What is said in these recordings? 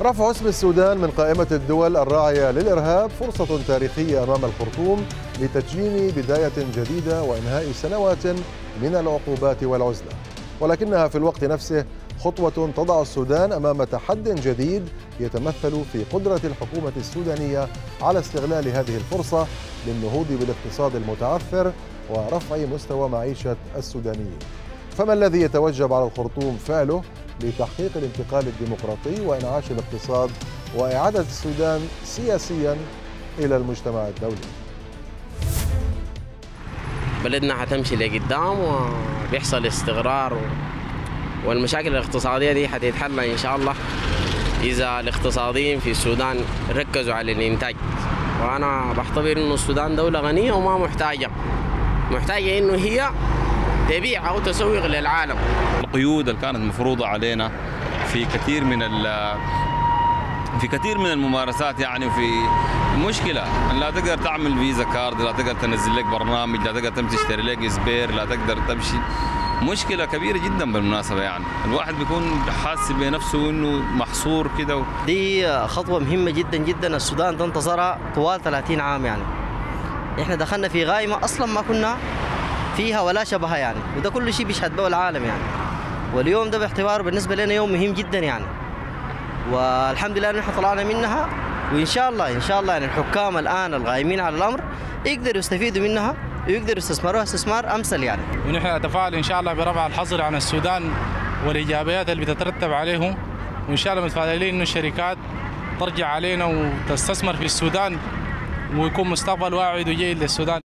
رفع اسم السودان من قائمة الدول الراعية للإرهاب فرصة تاريخية أمام الخرطوم لتجنيم بداية جديدة وإنهاء سنوات من العقوبات والعزلة ولكنها في الوقت نفسه خطوة تضع السودان أمام تحد جديد يتمثل في قدرة الحكومة السودانية على استغلال هذه الفرصة للنهوض بالاقتصاد المتعثر ورفع مستوى معيشة السودانيين فما الذي يتوجب على الخرطوم فعله لتحقيق الانتقال الديمقراطي وإنعاش الاقتصاد وإعادة السودان سياسيا إلى المجتمع الدولي بلدنا حتمشي لقدام وبيحصل استقرار والمشاكل الاقتصادية دي حتتحل إن شاء الله إذا الاقتصاديين في السودان ركزوا على الإنتاج وأنا بعتبر إنه السودان دولة غنية وما محتاجة محتاجة إنه هي تبيع أو تسوق للعالم القيود اللي كانت مفروضة علينا في كثير من في كثير من الممارسات يعني في مشكلة لا تقدر تعمل فيزا كارد لا تقدر تنزل لك برنامج لا تقدر تمشي تشتري لك سبير لا تقدر تمشي مشكلة كبيرة جدا بالمناسبة يعني الواحد بيكون حاسس بنفسه انه محصور كده و... دي خطوة مهمة جدا جدا السودان تنتظرها طوال 30 عام يعني احنا دخلنا في غايمة اصلا ما كنا فيها ولا شبهها يعني وده كل شيء بيشهد به العالم يعني واليوم ده باعتباره بالنسبه لنا يوم مهم جدا يعني والحمد لله نحن طلعنا منها وان شاء الله ان شاء الله يعني الحكام الان القائمين على الامر يقدروا يستفيدوا منها ويقدروا يستثمروها استثمار امثل يعني ونحن نتفائل ان شاء الله برفع الحظر عن السودان والايجابيات اللي بتترتب عليهم وان شاء الله متفائلين انه الشركات ترجع علينا وتستثمر في السودان ويكون مستقبل واعد وجيد للسودان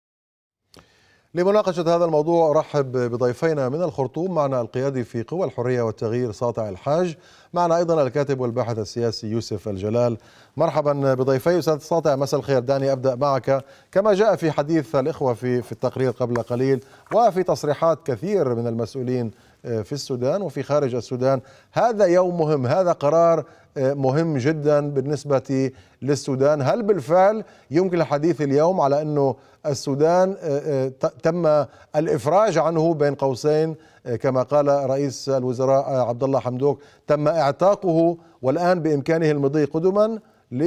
لمناقشة هذا الموضوع أرحب بضيفينا من الخرطوم معنا القيادي في قوى الحرية والتغيير ساطع الحاج معنا أيضا الكاتب والباحث السياسي يوسف الجلال مرحبا بضيفي أستاذ ساطع مساء الخير دعني أبدأ معك كما جاء في حديث الإخوة في, في التقرير قبل قليل وفي تصريحات كثير من المسؤولين آه، في السودان وفي خارج السودان هذا يوم مهم هذا قرار مهم جدا بالنسبة للسودان هل بالفعل يمكن الحديث اليوم على أنه السودان آه، آه، تم الإفراج عنه بين قوسين آه، كما قال رئيس الوزراء عبد الله حمدوك تم اعتاقه والآن بإمكانه المضي قدما ل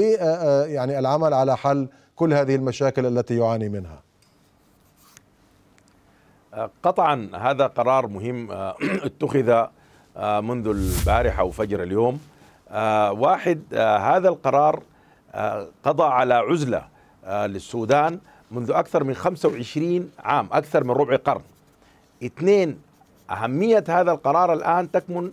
يعني العمل على حل كل هذه المشاكل التي يعاني منها قطعا هذا قرار مهم اتخذ منذ البارحة وفجر اليوم آه، واحد آه، هذا القرار آه، قضى على عزلة للسودان منذ أكثر من 25 عام أكثر من ربع قرن اثنين أهمية هذا القرار الآن تكمن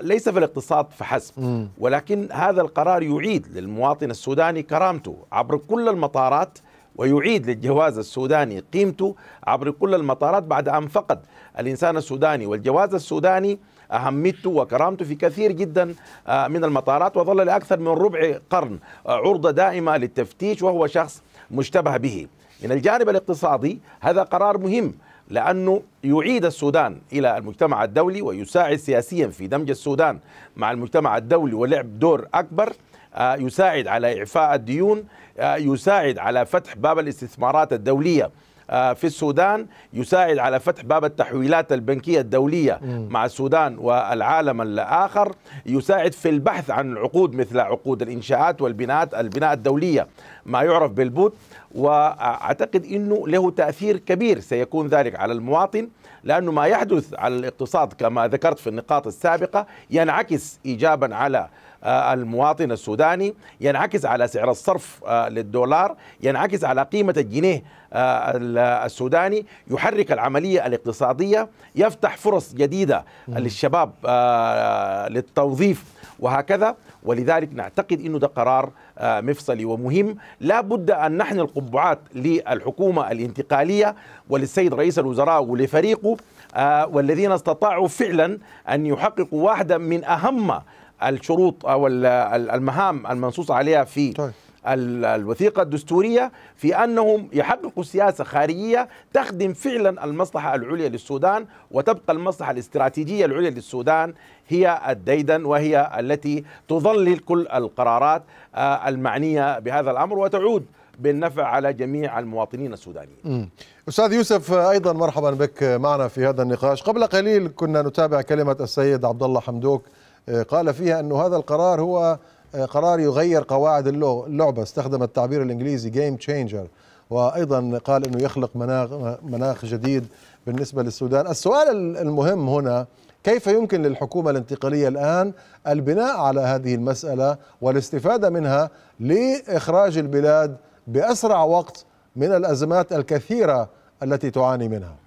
ليس في الاقتصاد فحسب ولكن هذا القرار يعيد للمواطن السوداني كرامته عبر كل المطارات ويعيد للجواز السوداني قيمته عبر كل المطارات بعد أن فقد الإنسان السوداني والجواز السوداني أهميته وكرامته في كثير جدا آه، من المطارات وظل لأكثر من ربع قرن آه، عرضة دائمة للتفتيش وهو شخص مشتبه به من الجانب الاقتصادي هذا قرار مهم لأنه يعيد السودان إلى المجتمع الدولي ويساعد سياسيا في دمج السودان مع المجتمع الدولي ولعب دور أكبر آه، يساعد على إعفاء الديون يساعد على فتح باب الاستثمارات الدولية آه، في السودان يساعد على فتح باب التحويلات البنكية الدولية مع السودان والعالم الآخر يساعد في البحث عن عقود مثل عقود الإنشاءات والبناءات البناء الدولية ما يعرف بالبوت وأعتقد أنه له تأثير كبير سيكون ذلك على المواطن لأنه ما يحدث على الاقتصاد كما ذكرت في النقاط السابقة ينعكس إيجابا على آه، المواطن السوداني ينعكس على سعر الصرف آه، للدولار ينعكس على قيمة الجنيه السوداني يحرك العملية الاقتصادية يفتح فرص جديدة للشباب آه، للتوظيف وهكذا ولذلك نعتقد انه ده قرار آه، مفصلي ومهم لا بد ان نحن القبعات للحكومه الانتقاليه وللسيد رئيس الوزراء ولفريقه آه، والذين استطاعوا فعلا ان يحققوا واحده من اهم الشروط او المهام المنصوص عليها في طيب. الوثيقة الدستورية في أنهم يحققوا سياسة خارجية تخدم فعلا المصلحة العليا للسودان وتبقى المصلحة الاستراتيجية العليا للسودان هي الديدن وهي التي تظلل كل القرارات آه، المعنية بهذا الأمر وتعود بالنفع على جميع المواطنين السودانيين أستاذ يوسف أيضا مرحبا بك معنا في هذا النقاش قبل قليل كنا نتابع كلمة السيد عبد الله حمدوك آه، قال فيها أن هذا القرار هو آه، قرار يغير قواعد اللعبة استخدم التعبير الإنجليزي جيم تشينجر وأيضا قال أنه يخلق مناخ, مناخ جديد بالنسبة للسودان السؤال المهم هنا كيف يمكن للحكومة الانتقالية الآن البناء على هذه المسألة والاستفادة منها لإخراج البلاد بأسرع وقت من الأزمات الكثيرة التي تعاني منها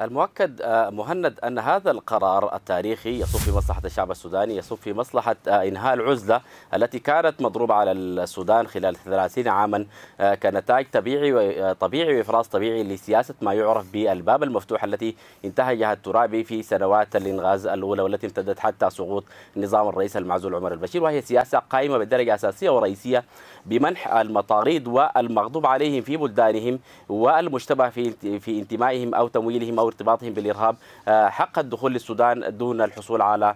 المؤكد آه، مهند أن هذا القرار التاريخي يصب في مصلحة الشعب السوداني يصب في مصلحة آه، إنهاء العزلة التي كانت مضروبة على السودان خلال 30 عاما آه، كنتائج طبيعي طبيعي وإفراز طبيعي لسياسة ما يعرف بالباب المفتوح التي انتهجها الترابي في سنوات الإنغاز الأولى والتي امتدت حتى سقوط نظام الرئيس المعزول عمر البشير وهي سياسة قائمة بدرجة أساسية ورئيسية بمنح المطاريد والمغضوب عليهم في بلدانهم والمشتبه في في انتمائهم أو تمويلهم أو ارتباطهم بالإرهاب آه، حق الدخول للسودان دون الحصول على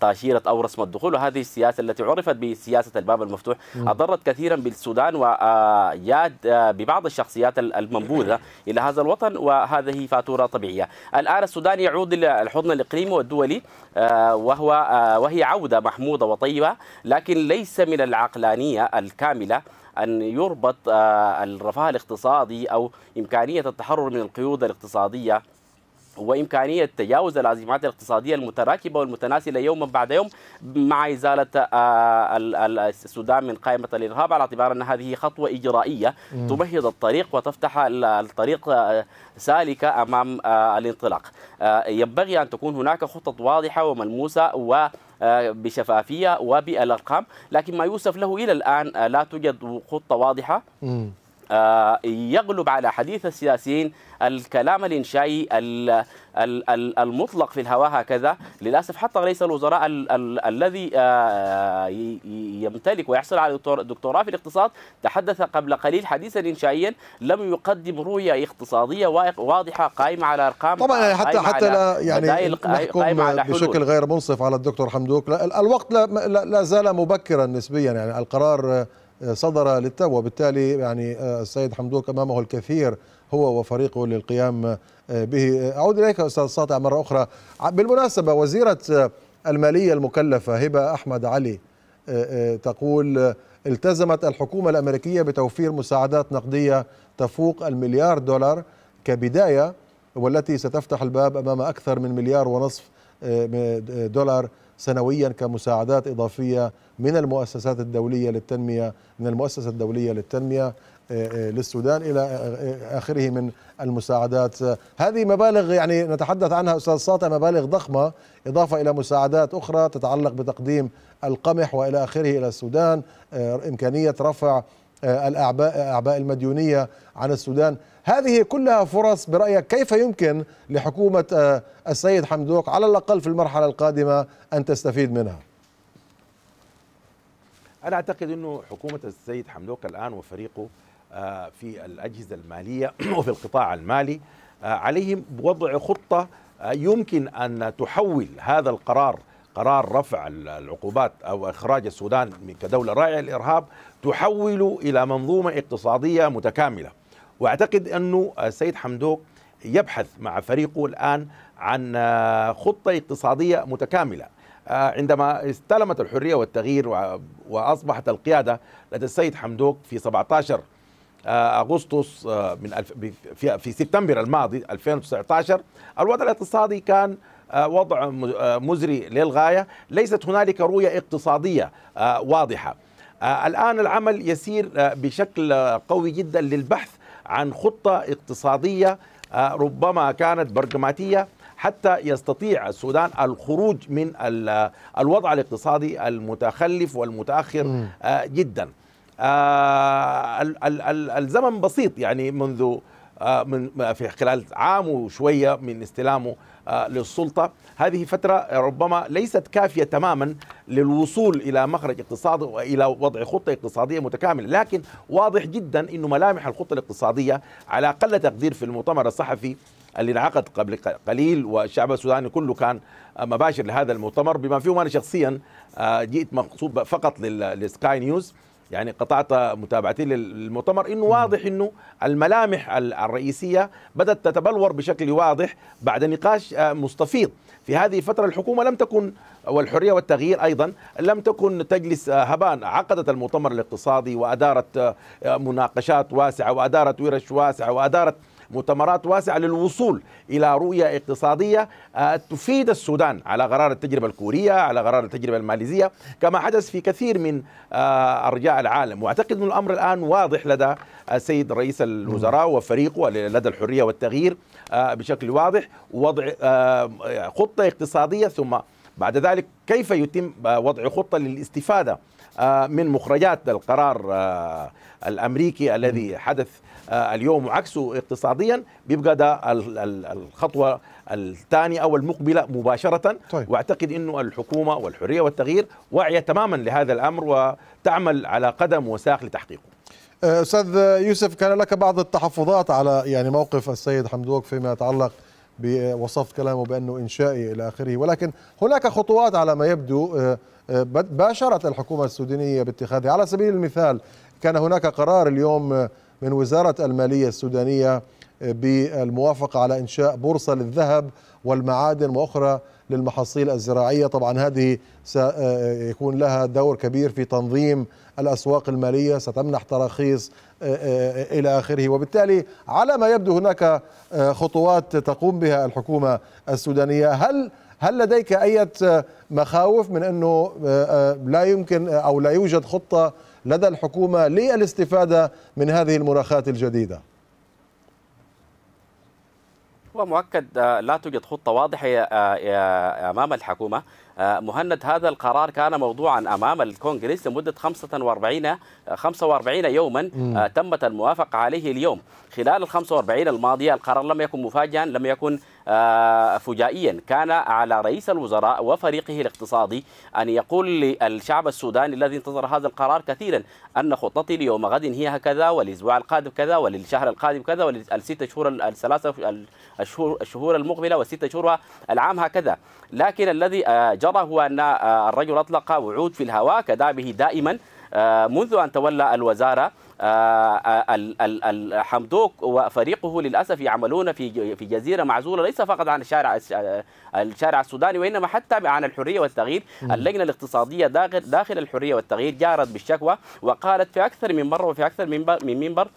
تاشيرة آه، أو رسم الدخول وهذه السياسة التي عرفت بسياسة الباب المفتوح أضرت كثيرا بالسودان وجاد آه، ببعض الشخصيات المنبوذة إلى هذا الوطن وهذه فاتورة طبيعية الآن السودان يعود للحضن الإقليمي والدولي وهو وهي عودة محمودة وطيبة لكن ليس من العقلانية الكاملة أن يربط آه، الرفاه الاقتصادي أو إمكانية التحرر من القيود الاقتصادية وإمكانية تجاوز الأزمات الاقتصادية المتراكبة والمتناسلة يوما بعد يوم مع إزالة آه، السودان من قائمة الإرهاب على اعتبار أن هذه خطوة إجرائية تمهد الطريق وتفتح الطريق آه، سالكة أمام آه، الانطلاق ينبغي أن تكون هناك خطط واضحة وملموسة و بشفافيه وبالارقام لكن ما يوصف له الى الان لا توجد خطه واضحه آه، يغلب على حديث السياسيين الكلام الانشائي المطلق في الهواء هكذا للاسف حتى رئيس الوزراء ال ال الذي آه، يمتلك ويحصل على دكتوراه في الاقتصاد تحدث قبل قليل حديثا انشائيا لم يقدم رؤيه اقتصاديه واضحه قائمه على ارقام طبعا يعني حتى حتى لا يعني نحكم بشكل غير منصف على الدكتور حمدوك الوقت لا, لا زال مبكرا نسبيا يعني القرار صدر للتو وبالتالي يعني آه، السيد حمدوك امامه الكثير هو وفريقه للقيام آه، به اعود اليك استاذ ساطع مره اخرى بالمناسبه وزيره آه، الماليه المكلفه هبه احمد علي تقول التزمت الحكومه الامريكيه بتوفير مساعدات نقديه تفوق المليار دولار كبدايه والتي ستفتح الباب امام اكثر من مليار ونصف دولار سنويا كمساعدات إضافية من المؤسسات الدولية للتنمية من المؤسسة الدولية للتنمية آه، آه، للسودان إلى آه، آخره من المساعدات هذه مبالغ يعني نتحدث عنها أستاذ ساطع مبالغ ضخمة إضافة إلى مساعدات أخرى تتعلق بتقديم القمح وإلى آخره إلى السودان إمكانية رفع الأعباء المديونية عن السودان هذه كلها فرص برأيك كيف يمكن لحكومة آه، السيد حمدوق على الأقل في المرحلة القادمة أن تستفيد منها أنا أعتقد أنه حكومة السيد حمدوق الآن وفريقه آه، في الأجهزة المالية وفي القطاع المالي آه، عليهم وضع خطة يمكن أن تحول هذا القرار قرار رفع العقوبات او اخراج السودان كدوله رائعه الارهاب تحوله الى منظومه اقتصاديه متكامله واعتقد انه السيد حمدوك يبحث مع فريقه الان عن آه، خطه اقتصاديه متكامله آه، عندما استلمت الحريه والتغيير واصبحت القياده لدى السيد حمدوك في 17 آه، اغسطس من في, في سبتمبر الماضي 2019 الوضع الاقتصادي كان وضع مزري للغايه ليست هنالك رؤيه اقتصاديه واضحه الان العمل يسير بشكل قوي جدا للبحث عن خطة اقتصادية آه، ربما كانت برجماتية حتى يستطيع السودان الخروج من آه، الوضع الاقتصادي المتخلف والمتأخر آه، جدا الزمن بسيط يعني منذ آه، من في خلال عام وشويه من استلامه آه، للسلطه، هذه فتره ربما ليست كافيه تماما للوصول الى مخرج اقتصادي والى وضع خطه اقتصاديه متكامله، لكن واضح جدا انه ملامح الخطه الاقتصاديه على اقل تقدير في المؤتمر الصحفي اللي انعقد قبل قليل والشعب السوداني كله كان آه، مباشر لهذا المؤتمر بما فيهم انا شخصيا جئت مقصود فقط للسكاي نيوز يعني قطعت متابعتي للمؤتمر انه واضح انه الملامح الرئيسيه بدات تتبلور بشكل واضح بعد نقاش آه، مستفيض في هذه الفتره الحكومه لم تكن والحريه والتغيير ايضا لم تكن تجلس آه، هبان عقدت المؤتمر الاقتصادي وادارت آه، مناقشات واسعه وادارت ورش واسعه وادارت مؤتمرات واسعة للوصول إلى رؤية اقتصادية آه، تفيد السودان على غرار التجربة الكورية على غرار التجربة الماليزية كما حدث في كثير من آه، أرجاء العالم وأعتقد أن الأمر الآن واضح لدى السيد آه، رئيس الوزراء نعم. وفريقه لدى الحرية والتغيير بشكل واضح وضع خطة اقتصادية ثم بعد ذلك كيف يتم وضع خطة للاستفادة من مخرجات القرار الامريكي الذي نعم. حدث آه، اليوم وعكسه اقتصاديا بيبقى ده الخطوه الثانيه او المقبله مباشره طيب. واعتقد انه الحكومه والحريه والتغيير واعيه تماما لهذا الامر وتعمل على قدم وساق لتحقيقه آه، استاذ يوسف كان لك بعض التحفظات على يعني موقف السيد حمدوك فيما يتعلق بوصفت كلامه بانه انشائي الى اخره ولكن هناك خطوات على ما يبدو آه، باشرت الحكومه السودانيه باتخاذها على سبيل المثال كان هناك قرار اليوم من وزارة المالية السودانية بالموافقة على إنشاء بورصة للذهب والمعادن وأخرى للمحاصيل الزراعية طبعا هذه سيكون آه، لها دور كبير في تنظيم الأسواق المالية ستمنح تراخيص آه، آه، إلى آخره وبالتالي على ما يبدو هناك خطوات تقوم بها الحكومة السودانية هل هل لديك أي مخاوف من أنه لا يمكن أو لا يوجد خطة لدى الحكومة للاستفادة من هذه المراخات الجديدة هو مؤكد آه، لا توجد خطة واضحة آه، آه، أمام الحكومة آه، مهند هذا القرار كان موضوعا امام الكونغرس لمده 45 45 آه، يوما آه، تمت الموافقه عليه اليوم خلال ال 45 الماضيه القرار لم يكن مفاجئا لم يكن فجائيا كان على رئيس الوزراء وفريقه الاقتصادي أن يقول للشعب السوداني الذي انتظر هذا القرار كثيرا أن خطتي ليوم غد هي هكذا وللأسبوع القادم كذا وللشهر القادم كذا وللست شهور الثلاثة الشهور المقبلة والست شهور العام هكذا لكن الذي آه، جرى هو أن آه، الرجل أطلق وعود في الهواء كدابه دائما آه، منذ أن تولى الوزارة الحمدوك وفريقه للاسف يعملون في في جزيره معزوله ليس فقط عن الشارع الشارع السوداني وانما حتى عن الحريه والتغيير، اللجنه الاقتصاديه داخل داخل الحريه والتغيير جارت بالشكوى وقالت في اكثر من مره وفي اكثر من منبر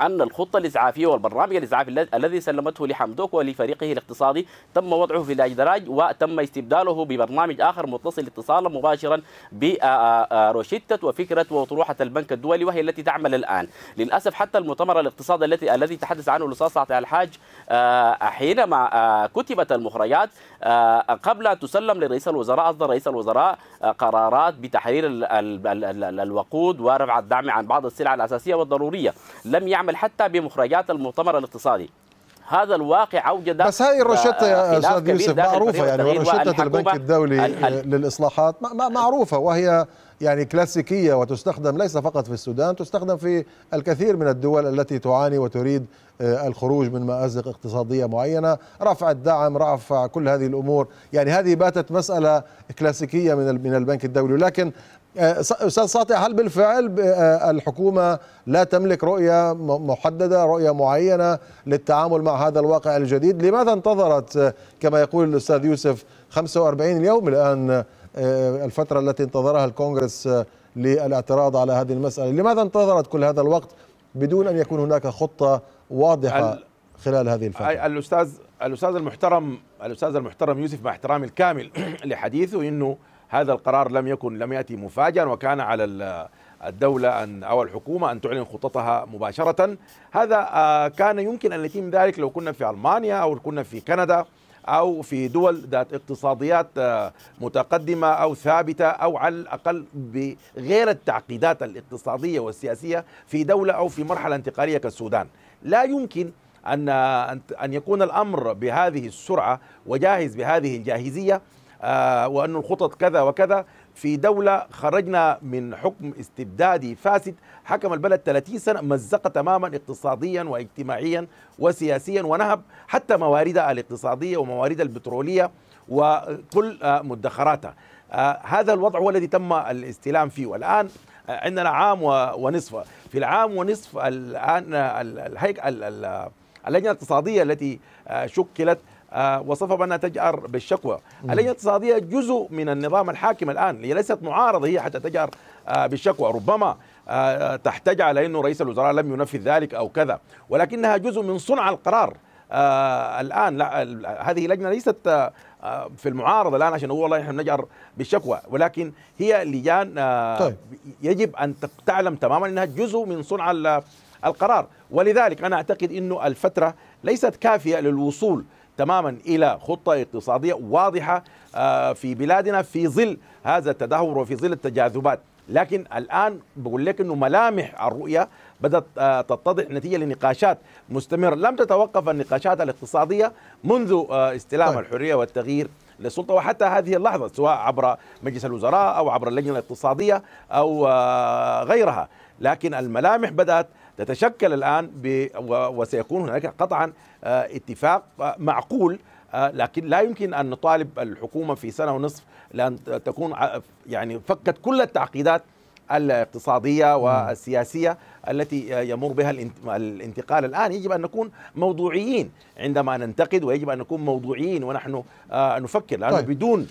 أن الخطة الإسعافية والبرنامج الإسعافي الذي سلمته لحمدوك ولفريقه الاقتصادي تم وضعه في الأجدراج وتم استبداله ببرنامج آخر متصل اتصالا مباشرا بروشتة وفكرة وأطروحة البنك الدولي وهي التي تعمل الآن للأسف حتى المؤتمر الاقتصادي التي الذي تحدث عنه الأستاذ الحاج حينما كتبت المخرجات آه، قبل أن تسلم لرئيس الوزراء أصدر رئيس الوزراء آه، قرارات بتحرير الوقود ورفع الدعم عن بعض السلع الأساسية والضرورية لم يعمل حتى بمخرجات المؤتمر الاقتصادي هذا الواقع اوجد بس هاي الروشته يا استاذ يوسف معروفه يعني روشته البنك الدولي للاصلاحات معروفه وهي يعني كلاسيكيه وتستخدم ليس فقط في السودان تستخدم في الكثير من الدول التي تعاني وتريد آه، الخروج من مازق اقتصاديه معينه، رفع الدعم، رفع كل هذه الامور، يعني هذه باتت مساله كلاسيكيه من من البنك الدولي، ولكن آه، استاذ ساطع هل بالفعل آه، الحكومه لا تملك رؤيه محدده رؤيه معينه للتعامل مع هذا الواقع الجديد لماذا انتظرت آه، كما يقول الاستاذ يوسف 45 يوم الان الفتره التي انتظرها الكونغرس للاعتراض على هذه المساله لماذا انتظرت كل هذا الوقت بدون ان يكون هناك خطه واضحه خلال هذه الفتره الاستاذ الاستاذ المحترم الاستاذ المحترم يوسف مع احترامي الكامل لحديثه انه هذا القرار لم يكن لم ياتي مفاجئا وكان على الدولة أن أو الحكومة أن تعلن خططها مباشرة هذا آه، كان يمكن أن يتم ذلك لو كنا في ألمانيا أو كنا في كندا أو في دول ذات اقتصاديات آه، متقدمة أو ثابتة أو على الأقل بغير التعقيدات الاقتصادية والسياسية في دولة أو في مرحلة انتقالية كالسودان لا يمكن أن آه، أن يكون الأمر بهذه السرعة وجاهز بهذه الجاهزية آه، وأن الخطط كذا وكذا في دولة خرجنا من حكم استبدادي فاسد حكم البلد 30 سنة مزق تماما اقتصاديا واجتماعيا وسياسيا ونهب حتى مواردها الاقتصادية ومواردها البترولية وكل آه، مدخراتها آه، هذا الوضع هو الذي تم الاستلام فيه والآن عندنا عام ونصف في العام ونصف الآن اللجنة الاقتصادية التي شكلت آه، وصفها بانها تجأر بالشكوى، اللجنه الاقتصاديه جزء من النظام الحاكم الان، هي ليست معارضه هي حتى تجأر آه، بالشكوى، ربما آه، تحتج على انه رئيس الوزراء لم ينفذ ذلك او كذا، ولكنها جزء من صنع القرار. الان لا هذه لجنه ليست في المعارضه الان عشان هو والله نحن نجأر بالشكوى ولكن هي لجان طيب. يجب ان تعلم تماما انها جزء من صنع القرار ولذلك انا اعتقد انه الفتره ليست كافيه للوصول تماما الى خطه اقتصاديه واضحه آه، في بلادنا في ظل هذا التدهور وفي ظل التجاذبات لكن الان بقول لك انه ملامح الرؤيه بدات آه، تتضح نتيجه لنقاشات مستمره لم تتوقف النقاشات الاقتصاديه منذ آه، استلام طيب. الحريه والتغيير للسلطه وحتى هذه اللحظه سواء عبر مجلس الوزراء او عبر اللجنه الاقتصاديه او غيرها لكن الملامح بدات تتشكل الآن ب... وسيكون هناك قطعا آه، اتفاق آه، معقول آه، لكن لا يمكن أن نطالب الحكومة في سنة ونصف لأن تكون يعني فكت كل التعقيدات الاقتصادية والسياسية التي يمر بها الانتقال الآن يجب أن نكون موضوعيين عندما ننتقد ويجب أن نكون موضوعيين ونحن نفكر لأنه طيب. بدون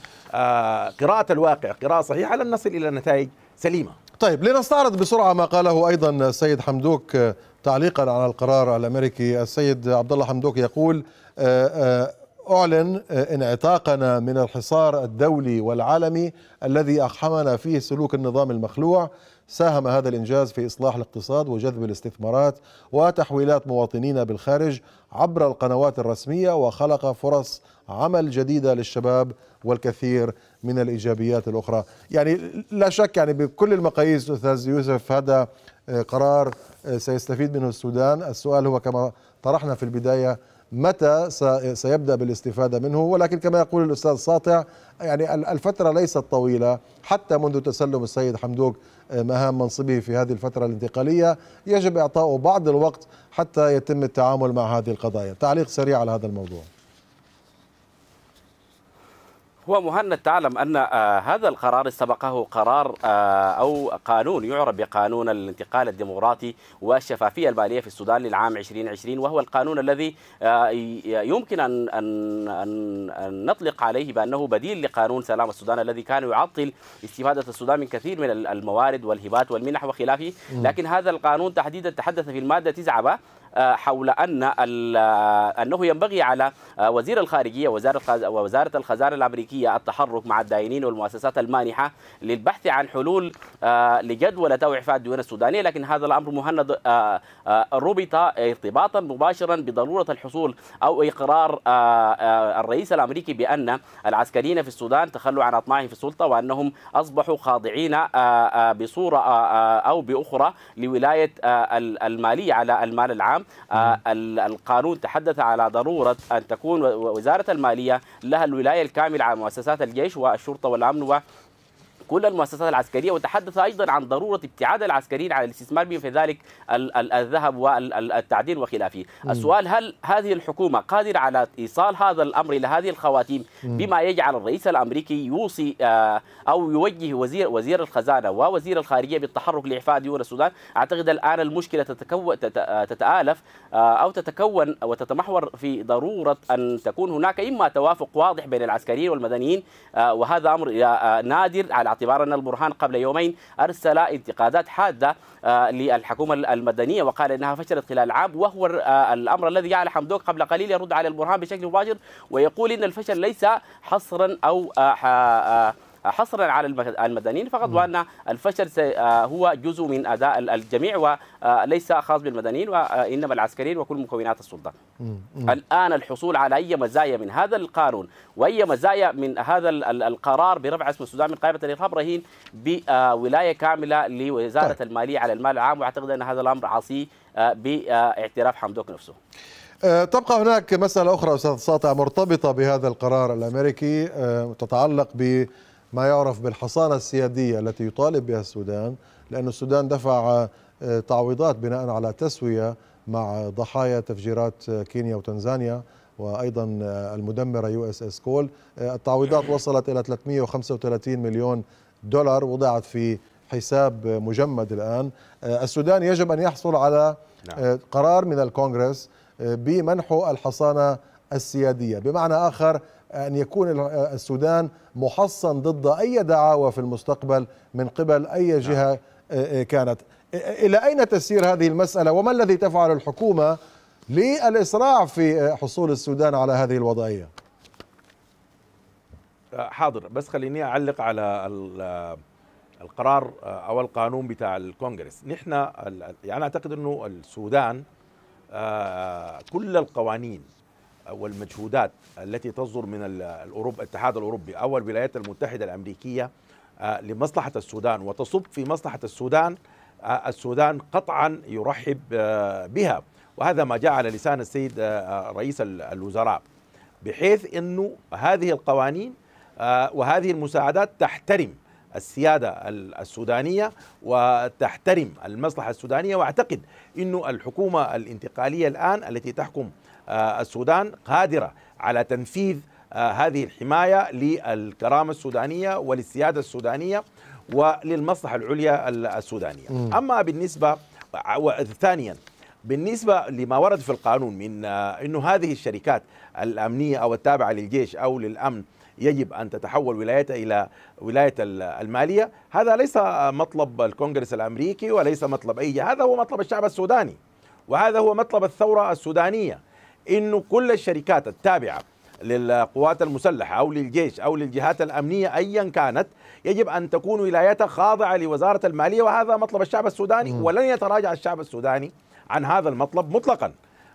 قراءة الواقع قراءة صحيحة لن نصل إلى نتائج سليمة طيب لنستعرض بسرعه ما قاله ايضا السيد حمدوك آه، تعليقا على القرار الامريكي السيد عبد الله حمدوك يقول آه، آه، اعلن انعتاقنا من الحصار الدولي والعالمي الذي اقحمنا فيه سلوك النظام المخلوع ساهم هذا الانجاز في اصلاح الاقتصاد وجذب الاستثمارات وتحويلات مواطنينا بالخارج عبر القنوات الرسميه وخلق فرص عمل جديده للشباب والكثير من الايجابيات الاخرى يعني لا شك يعني بكل المقاييس استاذ يوسف هذا قرار سيستفيد منه السودان السؤال هو كما طرحنا في البدايه متى سيبدا بالاستفاده منه ولكن كما يقول الاستاذ ساطع يعني الفتره ليست طويله حتى منذ تسلم السيد حمدوك آه، مهام منصبه في هذه الفتره الانتقاليه يجب اعطائه بعض الوقت حتى يتم التعامل مع هذه القضايا تعليق سريع على هذا الموضوع هو مهند تعلم أن آه، هذا القرار سبقه قرار آه، أو قانون يعرف بقانون الانتقال الديمقراطي والشفافية المالية في السودان للعام 2020 وهو القانون الذي آه، يمكن أن, أن, أن نطلق عليه بأنه بديل لقانون سلام السودان الذي كان يعطل استفادة السودان من كثير من الموارد والهبات والمنح وخلافه لكن هذا القانون تحديدا تحدث في المادة 9 آه، حول ان آه، انه ينبغي على آه، وزير الخارجيه وزاره وزاره الخزانه الامريكيه التحرك مع الدائنين والمؤسسات المانحه للبحث عن حلول لجدول او اعفاء الديون السودانيه لكن هذا الامر مهند ربط ارتباطا مباشرا بضروره الحصول او اقرار الرئيس الامريكي بان العسكريين في السودان تخلوا عن اطماعهم في السلطه وانهم اصبحوا خاضعين بصوره او باخرى لولايه الماليه على المال العام نعم آه، القانون تحدث على ضرورة أن تكون وزارة المالية لها الولاية الكاملة على مؤسسات الجيش والشرطة والأمن كل المؤسسات العسكريه وتحدث ايضا عن ضروره ابتعاد العسكريين عن الاستثمار بهم في ذلك الذهب والتعدين وخلافه السؤال هل هذه الحكومه قادره على ايصال هذا الامر الى هذه الخواتيم بما يجعل الرئيس الامريكي يوصي آه، او يوجه وزير وزير الخزانه ووزير الخارجيه بالتحرك لاعفاء ديون السودان اعتقد الان المشكله تتكون تتالف آه، او تتكون وتتمحور في ضروره ان تكون هناك اما توافق واضح بين العسكريين والمدنيين آه، وهذا امر نادر على باعتبار أن البرهان قبل يومين أرسل انتقادات حادة آه، للحكومة المدنية وقال أنها فشلت خلال عام وهو آه، الأمر الذي جعل حمدوك قبل قليل يرد على البرهان بشكل مباشر ويقول أن الفشل ليس حصرا أو آه، حصرا على المدنيين فقط وان الفشل آه، هو جزء من اداء الجميع وليس آه، خاص بالمدنيين وانما آه، العسكريين وكل مكونات السلطه. الان الحصول على اي مزايا من هذا القانون واي مزايا من هذا القرار برفع اسم السودان من قائمه الارهاب رهين بولايه كامله لوزاره طيب. الماليه على المال العام واعتقد ان هذا الامر عصي باعتراف حمدوك نفسه. تبقى هناك مسألة أخرى أستاذ ساطع مرتبطة بهذا القرار الأمريكي تتعلق ب ما يعرف بالحصانة السيادية التي يطالب بها السودان لأن السودان دفع آه، تعويضات بناء على تسوية مع ضحايا تفجيرات آه، كينيا وتنزانيا وايضا آه، المدمره يو اس اس كول التعويضات وصلت الى 335 مليون دولار وضعت في حساب مجمد الان السودان يجب ان يحصل على نعم. قرار من الكونغرس بمنحه الحصانه السياديه بمعنى اخر أن يكون السودان محصن ضد أي دعاوى في المستقبل من قبل أي نعم. جهة آه، كانت إلى أين تسير هذه المسألة وما الذي تفعل الحكومة للإسراع في آه، حصول السودان على هذه الوضعية آه، حاضر بس خليني أعلق على القرار أو القانون بتاع الكونغرس نحن يعني أعتقد أنه السودان كل القوانين والمجهودات التي تصدر من الأوروب الاتحاد الأوروبي أو الولايات المتحدة الأمريكية آه، لمصلحة السودان وتصب في مصلحة السودان آه، السودان قطعا يرحب آه، بها وهذا ما جاء على لسان السيد رئيس الوزراء بحيث أنه هذه القوانين وهذه المساعدات تحترم السيادة السودانية وتحترم المصلحة السودانية واعتقد أن الحكومة الانتقالية الآن التي تحكم آه، السودان قادرة على تنفيذ آه، هذه الحماية للكرامة السودانية وللسيادة السودانية وللمصلحة العليا السودانية أما بالنسبة آه، ثانيا بالنسبة لما ورد في القانون من أنه هذه الشركات الأمنية أو التابعة للجيش أو للأمن يجب أن تتحول ولايتها إلى ولاية المالية هذا ليس مطلب الكونغرس الأمريكي وليس مطلب أي هذا هو مطلب الشعب السوداني وهذا هو مطلب الثورة السودانية انه كل الشركات التابعه للقوات المسلحة أو للجيش أو للجهات الأمنية أيا كانت يجب أن تكون ولايتها خاضعة لوزارة المالية وهذا مطلب الشعب السوداني مم. ولن يتراجع الشعب السوداني عن هذا المطلب مطلقا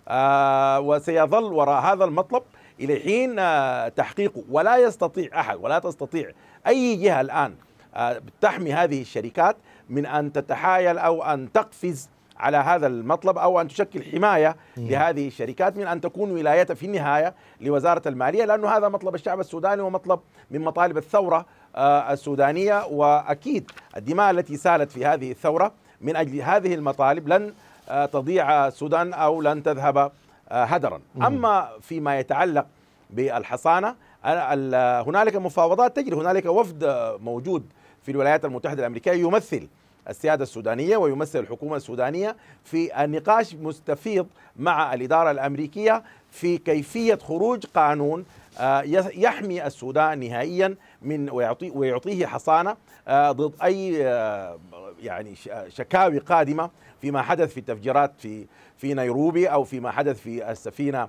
آه وسيظل وراء هذا المطلب إلى حين آه تحقيقه ولا يستطيع أحد ولا تستطيع أي جهة الآن آه تحمي هذه الشركات من أن تتحايل أو أن تقفز على هذا المطلب او ان تشكل حمايه لهذه الشركات من ان تكون ولايتها في النهايه لوزاره الماليه لانه هذا مطلب الشعب السوداني ومطلب من مطالب الثوره آه، السودانيه واكيد الدماء التي سالت في هذه الثوره من اجل هذه المطالب لن آه، تضيع السودان او لن تذهب آه، هدرا اما فيما يتعلق بالحصانه هنالك مفاوضات تجري هنالك وفد موجود في الولايات المتحده الامريكيه يمثل السيادة السودانية ويمثل الحكومة السودانية في النقاش مستفيض مع الإدارة الأمريكية في كيفية خروج قانون آه، يحمي السودان نهائيا من ويعطي ويعطيه حصانة آه، ضد أي آه، يعني شكاوي قادمة فيما حدث في التفجيرات في في نيروبي أو فيما حدث في السفينة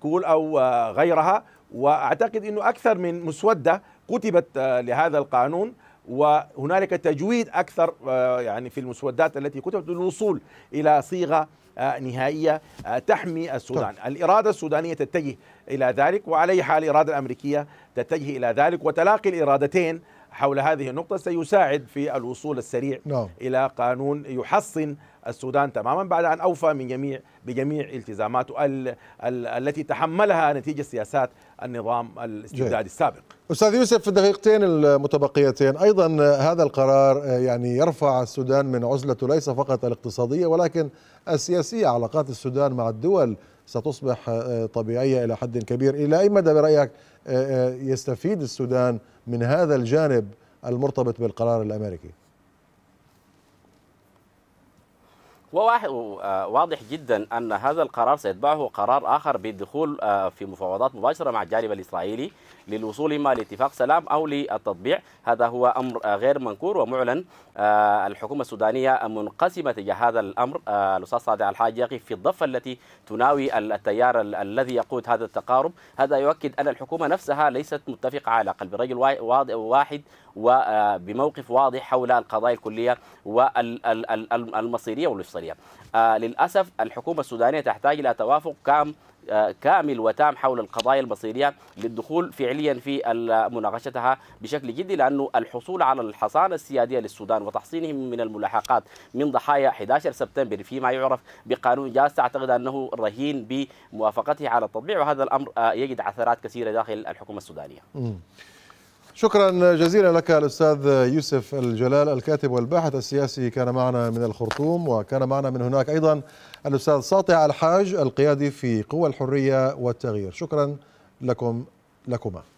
كول أو غيرها وأعتقد أنه أكثر من مسودة كتبت لهذا القانون وهنالك تجويد اكثر آه، يعني في المسودات التي كتبت للوصول الى صيغه آه، نهائيه آه، تحمي السودان، طب. الاراده السودانيه تتجه الى ذلك وعلى حال الاراده الامريكيه تتجه الى ذلك وتلاقي الارادتين حول هذه النقطة سيساعد في الوصول السريع نعم. إلى قانون يحصن السودان تماما بعد أن أوفى من جميع بجميع التزاماته ال ال التي تحملها نتيجة سياسات النظام الاستبدادي السابق أستاذ يوسف في الدقيقتين المتبقيتين أيضا هذا القرار آه، يعني يرفع السودان من عزلته ليس فقط الاقتصادية ولكن السياسية علاقات السودان مع الدول ستصبح آه، طبيعية إلى حد كبير إلى أي مدى برأيك آه، يستفيد السودان من هذا الجانب المرتبط بالقرار الامريكي؟ واضح جدا ان هذا القرار سيتبعه قرار اخر بالدخول آه، في مفاوضات مباشره مع الجانب الاسرائيلي للوصول لاتفاق سلام أو للتطبيع هذا هو أمر آه، غير منكور ومعلن آه، الحكومة السودانية منقسمة تجاه هذا الأمر آه، الأستاذ صادق الحاج يقف في الضفة التي تناوي التيار الذي يقود هذا التقارب هذا يؤكد أن الحكومة نفسها ليست متفقة على قلب رجل واحد وبموقف واضح حول القضايا الكلية والمصيرية والمفصلية للأسف الحكومة السودانية تحتاج إلى توافق كام آه، كامل وتام حول القضايا المصيريه للدخول فعليا في مناقشتها بشكل جدي لانه الحصول على الحصانه السياديه للسودان وتحصينهم من الملاحقات من ضحايا 11 سبتمبر فيما يعرف بقانون جاس اعتقد انه رهين بموافقته على التطبيع وهذا الامر آه، يجد عثرات كثيره داخل الحكومه السودانيه. شكرا جزيلا لك الاستاذ يوسف الجلال الكاتب والباحث السياسي كان معنا من الخرطوم وكان معنا من هناك ايضا الأستاذ ساطع الحاج القيادي في قوى الحرية والتغيير شكرا لكم لكما